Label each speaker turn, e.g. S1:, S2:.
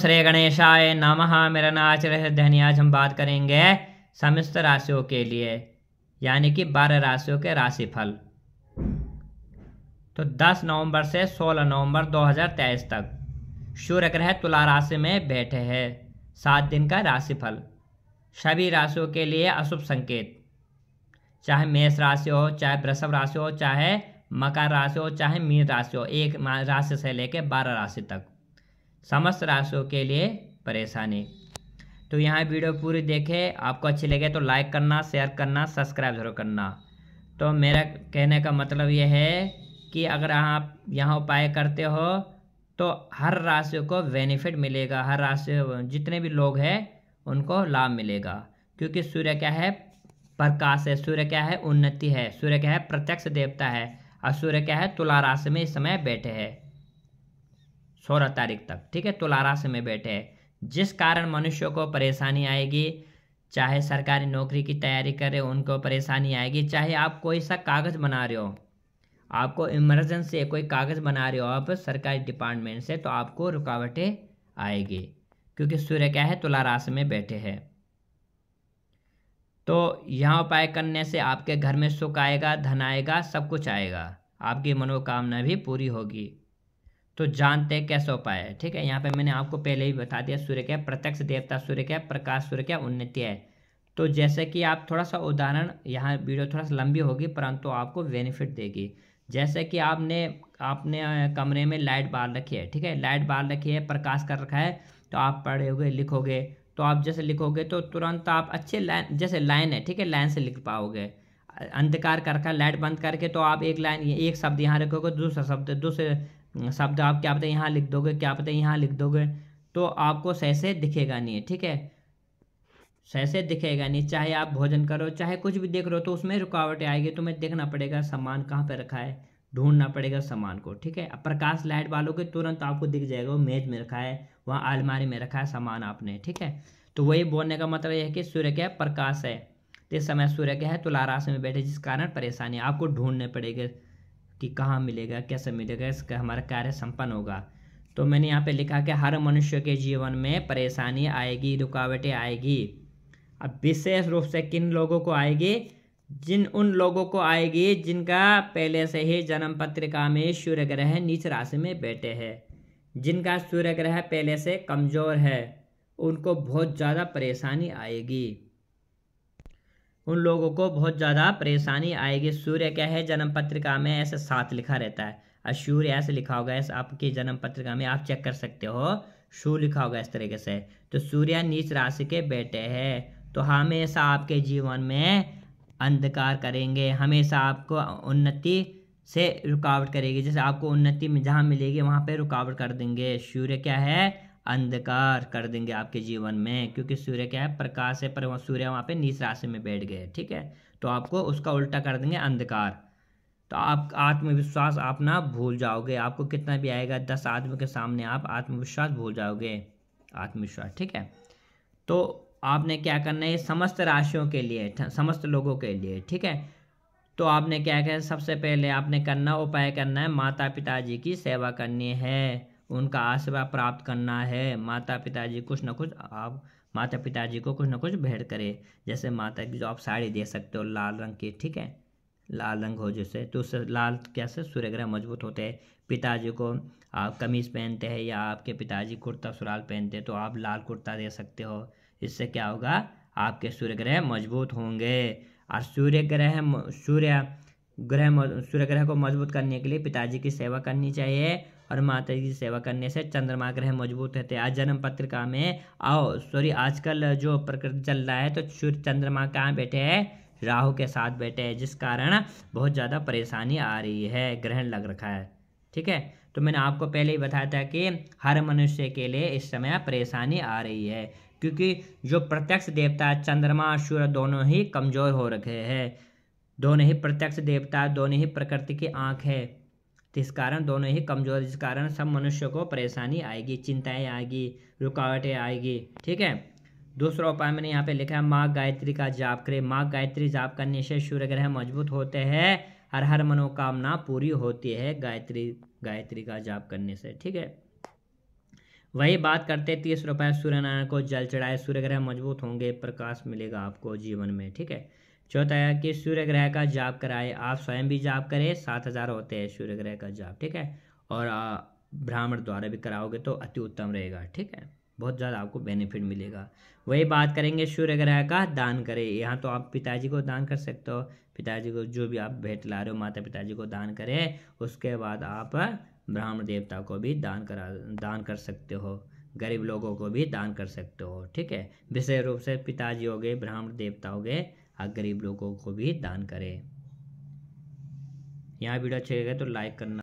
S1: श्री गणेशाय नमः मेरा नाम आचार्य धनी आज हम बात करेंगे समस्त राशियों के लिए यानी कि बारह राशियों के राशिफल तो 10 नवंबर से 16 नवंबर 2023 तक सूर्य ग्रह तुला राशि में बैठे हैं सात दिन का राशिफल सभी राशियों के लिए अशुभ संकेत चाहे मेष राशि हो चाहे वृषभ राशि हो चाहे मकर राशि हो चाहे मीन राशि हो एक राशि से लेकर बारह राशि तक समस्त राशियों के लिए परेशानी तो यहाँ वीडियो पूरी देखें आपको अच्छी लगे तो लाइक करना शेयर करना सब्सक्राइब जरूर करना तो मेरा कहने का मतलब यह है कि अगर आप यहाँ उपाय करते हो तो हर राशि को बेनिफिट मिलेगा हर राशि जितने भी लोग हैं उनको लाभ मिलेगा क्योंकि सूर्य क्या है प्रकाश है सूर्य क्या है उन्नति है सूर्य क्या है प्रत्यक्ष देवता है और सूर्य क्या है तुला राशि में इस समय बैठे हैं सोलह तारीख तक ठीक है तुला राशि में बैठे हैं जिस कारण मनुष्यों को परेशानी आएगी चाहे सरकारी नौकरी की तैयारी हो उनको परेशानी आएगी चाहे आप कोई सा कागज़ बना रहे हो आपको इमरजेंसी कोई कागज़ बना रहे हो आप सरकारी डिपार्टमेंट से तो आपको रुकावटें आएगी क्योंकि सूर्य क्या है तुला राशि में बैठे हैं तो यहाँ उपाय करने से आपके घर में सुख आएगा धन आएगा सब कुछ आएगा आपकी मनोकामना भी पूरी होगी तो जानते कैसे उपाय है ठीक है यहाँ पे मैंने आपको पहले ही बता दिया सूर्य क्या प्रत्यक्ष देवता सूर्य क्या प्रकाश सूर्य क्या उन्नति है तो जैसे कि आप थोड़ा सा उदाहरण यहाँ वीडियो थोड़ा सा लंबी होगी परंतु आपको बेनिफिट देगी जैसे कि आपने आपने कमरे में लाइट बाल रखी है ठीक है लाइट बाल रखी है प्रकाश कर रखा है तो आप पढ़ोगे लिखोगे तो आप जैसे लिखोगे तो तुरंत आप अच्छे लाइन जैसे लाइन है ठीक है लाइन से लिख पाओगे अंधकार करके लाइट बंद करके तो आप एक लाइन एक शब्द यहाँ रखोगे दूसरा शब्द दूसरे शब्द आप क्या पता यहाँ लिख दोगे क्या पता यहाँ लिख दोगे तो आपको सैसे दिखेगा नहीं ठीक है सैसे दिखेगा नहीं चाहे आप भोजन करो चाहे कुछ भी देख रहे हो तो उसमें रुकावटें आएगी तुम्हें देखना पड़ेगा सामान कहाँ पर रखा है ढूंढना पड़ेगा सामान को ठीक है प्रकाश लाइट के तुरंत आपको दिख जाएगा वो मेज में रखा है वहाँ आलमारी में रखा है सामान आपने ठीक है तो वही बोलने का मतलब यह है कि सूर्य क्या प्रकाश है तो इस समय सूर्य क्या है तुला राशि में बैठे जिस कारण परेशानी आपको ढूंढने पड़ेगी कि कहाँ मिलेगा कैसे मिलेगा इसका हमारा कार्य संपन्न होगा तो मैंने यहाँ पे लिखा कि हर मनुष्य के जीवन में परेशानी आएगी रुकावटें आएगी अब विशेष रूप से किन लोगों को आएगी जिन उन लोगों को आएगी जिनका पहले से ही जन्म पत्रिका में सूर्य ग्रह नीच राशि में बैठे हैं जिनका सूर्य ग्रह पहले से कमज़ोर है उनको बहुत ज़्यादा परेशानी आएगी उन लोगों को बहुत ज़्यादा परेशानी आएगी सूर्य क्या है जन्म पत्रिका में ऐसे साथ लिखा रहता है और सूर्य ऐसे लिखा होगा ऐसे आपकी जन्म पत्रिका में आप चेक कर सकते हो शू लिखा होगा इस तरीके से तो सूर्य नीच राशि के बेटे है तो हमेशा आपके जीवन में अंधकार करेंगे हमेशा आपको उन्नति से रुकावट करेगी जैसे आपको उन्नति में जहाँ मिलेगी वहाँ पे रुकावट कर देंगे सूर्य क्या है अंधकार कर देंगे आपके जीवन में क्योंकि सूर्य क्या है प्रकाश है पर सूर्य वहाँ पे नीच राशि में बैठ गए ठीक है तो आपको उसका उल्टा कर देंगे अंधकार तो आप आत्मविश्वास आप ना भूल जाओगे आपको कितना भी आएगा दस आदमी के सामने आप आत्मविश्वास भूल जाओगे आत्मविश्वास ठीक है तो आपने क्या करना है समस्त राशियों के लिए समस्त लोगों के लिए ठीक है तो आपने क्या कहना सबसे पहले आपने करना उपाय करना है माता पिताजी की सेवा करनी है उनका आशीर्वाद प्राप्त करना है माता पिताजी कुछ ना कुछ आप माता पिताजी को कुछ ना कुछ भेंट करें जैसे माता की जो आप साड़ी दे सकते हो लाल रंग की ठीक है लाल रंग हो जैसे तो उससे लाल कैसे सूर्य ग्रह मजबूत होते हैं पिताजी को आप कमीज़ पहनते हैं या आपके पिताजी कुर्ता सुराल पहनते हैं तो आप लाल कुर्ता दे सकते हो इससे क्या होगा आपके सूर्य ग्रह मजबूत होंगे और सूर्य ग्रह सूर्य ग्रह सूर्य ग्रह को मजबूत करने के लिए पिताजी की सेवा करनी चाहिए और माता की सेवा करने से चंद्रमा ग्रह मजबूत रहते हैं आज जन्म पत्रिका में आओ सॉरी आजकल जो प्रकृति चल रहा है तो सूर्य चंद्रमा कहाँ बैठे है राहु के साथ बैठे है जिस कारण बहुत ज़्यादा परेशानी आ रही है ग्रहण लग रखा है ठीक है तो मैंने आपको पहले ही बताया था कि हर मनुष्य के लिए इस समय परेशानी आ रही है क्योंकि जो प्रत्यक्ष देवता चंद्रमा और सूर्य दोनों ही कमज़ोर हो रखे हैं दोनों ही प्रत्यक्ष देवता दोनों ही प्रकृति की आँख है तो इस कारण दोनों ही कमज़ोर जिस कारण सब मनुष्य को परेशानी आएगी चिंताएं आएगी रुकावटें आएगी ठीक है दूसरा उपाय मैंने यहाँ पे लिखा है माँ गायत्री का जाप करें माँ गायत्री जाप करने से सूर्य ग्रह मजबूत होते हैं हर हर मनोकामना पूरी होती है गायत्री गायत्री का जाप करने से ठीक है वही बात करते हैं तीस रुपये सूर्य नारायण को जल चढ़ाए सूर्य ग्रह मजबूत होंगे प्रकाश मिलेगा आपको जीवन में ठीक है चौथा है कि सूर्य ग्रह का जाप कराए आप स्वयं भी जाप करें सात हजार होते हैं सूर्य ग्रह का जाप ठीक है और ब्राह्मण द्वारा भी कराओगे तो अति उत्तम रहेगा ठीक है बहुत ज़्यादा आपको बेनिफिट मिलेगा वही बात करेंगे सूर्य ग्रह का दान करें यहाँ तो आप पिताजी को दान कर सकते हो पिताजी को जो भी आप भेंट ला रहे हो माता पिताजी को दान करें उसके बाद आप ब्राह्मण देवता को भी दान करा दान कर सकते हो गरीब लोगों को भी दान कर सकते हो ठीक है विशेष रूप से पिताजी हो गए ब्राह्मण देवता हो गए और गरीब लोगों को भी दान करें यहाँ वीडियो अच्छी लगे तो लाइक करना